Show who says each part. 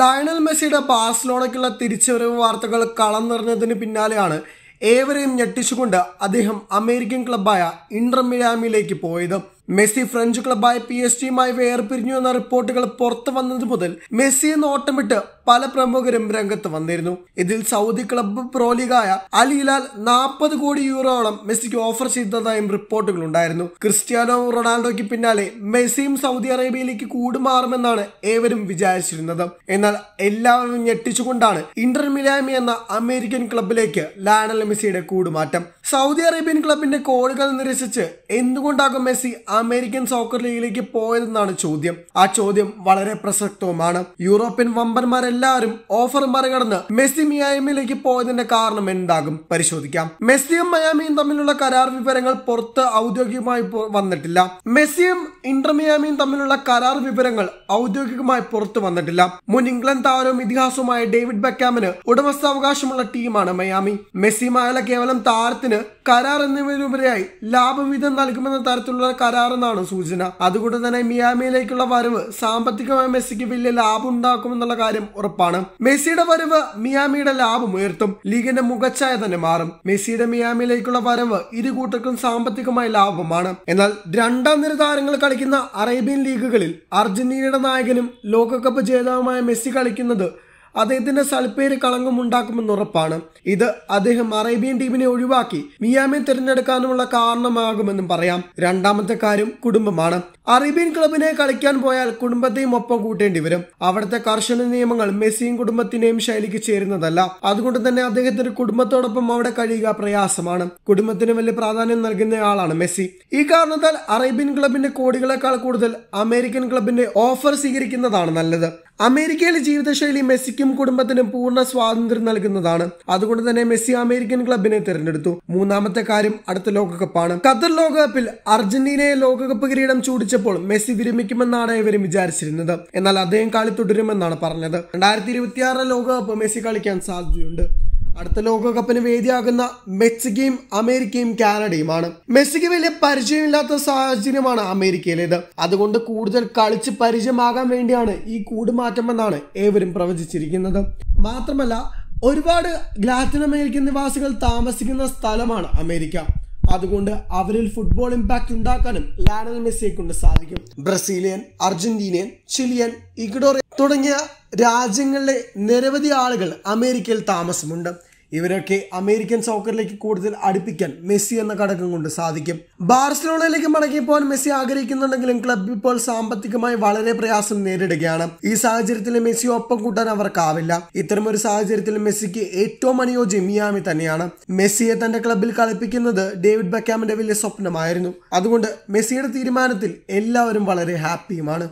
Speaker 1: Lionel മെസ്സിയുടെ ബാഴ്സലോണയ്ക്കുള്ള തിരിച്ചുവരവ് വാർത്തകൾ കളം നിറഞ്ഞതിന് പിന്നാലെയാണ് ഏവരെയും ഞെട്ടിച്ചുകൊണ്ട് അദ്ദേഹം അമേരിക്കൻ ക്ലബായ ഇന്റർ പോയത് മെസ്സി ഫ്രഞ്ച് ക്ലബായ പി എസ് ടിയുമായി വേർപിരിഞ്ഞു എന്ന റിപ്പോർട്ടുകൾ പുറത്തു വന്നത് മുതൽ മെസ്സി എന്ന് ഓട്ടമിട്ട് പല പ്രമുഖരും രംഗത്ത് വന്നിരുന്നു ഇതിൽ സൗദി ക്ലബ് പ്രോ ലീഗായ അലിലാൽ നാൽപ്പത് കോടി യൂറോളം മെസ്സിക്ക് ഓഫർ ചെയ്തതായും റിപ്പോർട്ടുകൾ ഉണ്ടായിരുന്നു ക്രിസ്ത്യാനോ റൊണാൾഡോയ്ക്ക് പിന്നാലെ മെസ്സിയും സൗദി അറേബ്യയിലേക്ക് കൂടുമാറുമെന്നാണ് ഏവരും വിചാരിച്ചിരുന്നത് എന്നാൽ എല്ലാവരും ഞെട്ടിച്ചുകൊണ്ടാണ് ഇന്റർ മിലാമി എന്ന അമേരിക്കൻ ക്ലബിലേക്ക് ലാനൽ മെസ്സിയുടെ കൂടുമാറ്റം സൗദി അറേബ്യൻ ക്ലബിന്റെ കോളുകൾ നിരസിച്ച് എന്തുകൊണ്ടാകും മെസ്സി അമേരിക്കൻ സോക്കർ ലീഗിലേക്ക് പോയതെന്നാണ് ചോദ്യം ആ ചോദ്യം വളരെ പ്രസക്തവുമാണ് യൂറോപ്യൻ വമ്പന്മാരെല്ലാവരും ഓഫർ മറികടന്ന് മെസ്സി മിയാമിയിലേക്ക് പോയതിന്റെ കാരണം എന്താകും പരിശോധിക്കാം മെസ്സിയും മയാമിയും തമ്മിലുള്ള കരാർ വിവരങ്ങൾ പുറത്ത് ഔദ്യോഗികമായി വന്നിട്ടില്ല മെസ്സിയും ഇന്റർ മിയാമിയും തമ്മിലുള്ള കരാർ വിവരങ്ങൾ ഔദ്യോഗികമായി പുറത്തു വന്നിട്ടില്ല മുൻ ഇംഗ്ലണ്ട് താരവും ഇതിഹാസവുമായ ഡേവിഡ് ബക്കാമിന് ഉടമസ്ഥാവകാശമുള്ള ടീമാണ് മയാമി മെസ്സിയുമായുള്ള കേവലം താരത്തിന് യൂറോപ്പിന് കരാർ എന്നിവയിലുപരിയായി ലാഭവിധം നൽകുമെന്ന തരത്തിലുള്ള എന്നാണ് സൂചന അതുകൊണ്ട് തന്നെ മിയാമിയിലേക്കുള്ള വരവ് സാമ്പത്തികമായി മെസ്സിക്ക് വലിയ ലാഭം ഉണ്ടാക്കുമെന്നുള്ള കാര്യം ഉറപ്പാണ് മെസ്സിയുടെ വരവ് മിയാമിയുടെ ലാഭം ഉയർത്തും ലീഗിന്റെ മുഖച്ഛായ തന്നെ മാറും മെസ്സിയുടെ മിയാമിയിലേക്കുള്ള വരവ് ഇരു കൂട്ടർക്കും സാമ്പത്തികമായി ലാഭമാണ് എന്നാൽ രണ്ടാം നിര താരങ്ങൾ കളിക്കുന്ന അറേബ്യൻ ലീഗുകളിൽ അർജന്റീനയുടെ നായകനും ലോകകപ്പ് ജേതാവുമായ മെസ്സി കളിക്കുന്നത് അദ്ദേഹത്തിന്റെ സൽപ്പേര് ഉണ്ടാക്കുമെന്ന് ഉറപ്പാണ് ഇത് അദ്ദേഹം അറേബ്യൻ ടീമിനെ ഒഴിവാക്കി മിയാമി തിരഞ്ഞെടുക്കാനുമുള്ള കാരണമാകുമെന്നും പറയാം രണ്ടാമത്തെ കാര്യം കുടുംബമാണ് അറേബ്യൻ ക്ലബിനെ കളിക്കാൻ പോയാൽ കുടുംബത്തെയും ഒപ്പം കൂട്ടേണ്ടി വരും അവിടുത്തെ കർശന നിയമങ്ങൾ മെസ്സിയും കുടുംബത്തിന്റെയും ശൈലിക്ക് ചേരുന്നതല്ല അതുകൊണ്ട് തന്നെ അദ്ദേഹത്തിന്റെ കുടുംബത്തോടൊപ്പം അവിടെ കഴിയുക പ്രയാസമാണ് കുടുംബത്തിന് വലിയ പ്രാധാന്യം നൽകുന്ന ആളാണ് മെസ്സി ഈ കാരണത്താൽ അറേബ്യൻ ക്ലബിന്റെ കോടികളെക്കാൾ കൂടുതൽ അമേരിക്കൻ ക്ലബിന്റെ ഓഫർ സ്വീകരിക്കുന്നതാണ് നല്ലത് അമേരിക്കയിലെ ജീവിതശൈലി മെസ്സിക്കും കുടുംബത്തിനും പൂർണ്ണ സ്വാതന്ത്ര്യം നൽകുന്നതാണ് അതുകൊണ്ട് തന്നെ മെസ്സി അമേരിക്കൻ ക്ലബിനെ തിരഞ്ഞെടുത്തു മൂന്നാമത്തെ കാര്യം അടുത്ത ലോകകപ്പാണ് ഖത്തർ ലോകകപ്പിൽ അർജന്റീനയെ ലോകകപ്പ് കിരീടം ചൂടിച്ചപ്പോൾ മെസ്സി വിരമിക്കുമെന്നാണ് ഇവരും വിചാരിച്ചിരുന്നത് എന്നാൽ അദ്ദേഹം കളി തുടരുമെന്നാണ് പറഞ്ഞത് രണ്ടായിരത്തി ഇരുപത്തിയാറിലെ ലോകകപ്പ് മെസ്സി കളിക്കാൻ സാധ്യതയുണ്ട് അടുത്ത ലോകകപ്പിന് വേദിയാകുന്ന മെക്സിക്കയും അമേരിക്കയും കാനഡയുമാണ് മെസ്സിക്ക് വലിയ പരിചയമില്ലാത്ത സാഹചര്യമാണ് അമേരിക്കയിലേത് അതുകൊണ്ട് കൂടുതൽ കളിച്ച് പരിചയമാകാൻ വേണ്ടിയാണ് ഈ കൂടുമാറ്റമെന്നാണ് ഏവരും പ്രവചിച്ചിരിക്കുന്നത് മാത്രമല്ല ഒരുപാട് ലാറ്റിൻ അമേരിക്കൻ നിവാസികൾ താമസിക്കുന്ന സ്ഥലമാണ് അമേരിക്ക അതുകൊണ്ട് അവരിൽ ഫുട്ബോൾ ഇമ്പാക്ട് ഉണ്ടാക്കാനും ലാനൽ മെസ്സിയെ കൊണ്ട് സാധിക്കും ബ്രസീലിയൻ അർജന്റീനിയൻ ചിലിയൻ ഇഗ്ഡോറിയൻ തുടങ്ങിയ രാജ്യങ്ങളിലെ നിരവധി ആളുകൾ അമേരിക്കയിൽ താമസമുണ്ട് ഇവരൊക്കെ അമേരിക്കൻ സോക്കറിലേക്ക് കൂടുതൽ അടുപ്പിക്കാൻ മെസ്സി എന്ന ഘടകം കൊണ്ട് സാധിക്കും ബാർസലോണയിലേക്ക് മടങ്ങിപ്പോകാൻ മെസ്സി ആഗ്രഹിക്കുന്നുണ്ടെങ്കിലും ക്ലബ് ഇപ്പോൾ സാമ്പത്തികമായി വളരെ പ്രയാസം നേരിടുകയാണ് ഈ സാഹചര്യത്തിൽ മെസ്സി ഒപ്പം കൂട്ടാൻ അവർക്കാവില്ല ഇത്തരമൊരു സാഹചര്യത്തിൽ മെസ്സിക്ക് ഏറ്റവും അനുയോജ്യം മിയാമി തന്നെയാണ് മെസ്സിയെ തന്റെ ക്ലബിൽ കളിപ്പിക്കുന്നത് ഡേവിഡ് ബക്കാമിന്റെ വലിയ സ്വപ്നമായിരുന്നു അതുകൊണ്ട് മെസ്സിയുടെ തീരുമാനത്തിൽ എല്ലാവരും വളരെ ഹാപ്പിയുമാണ്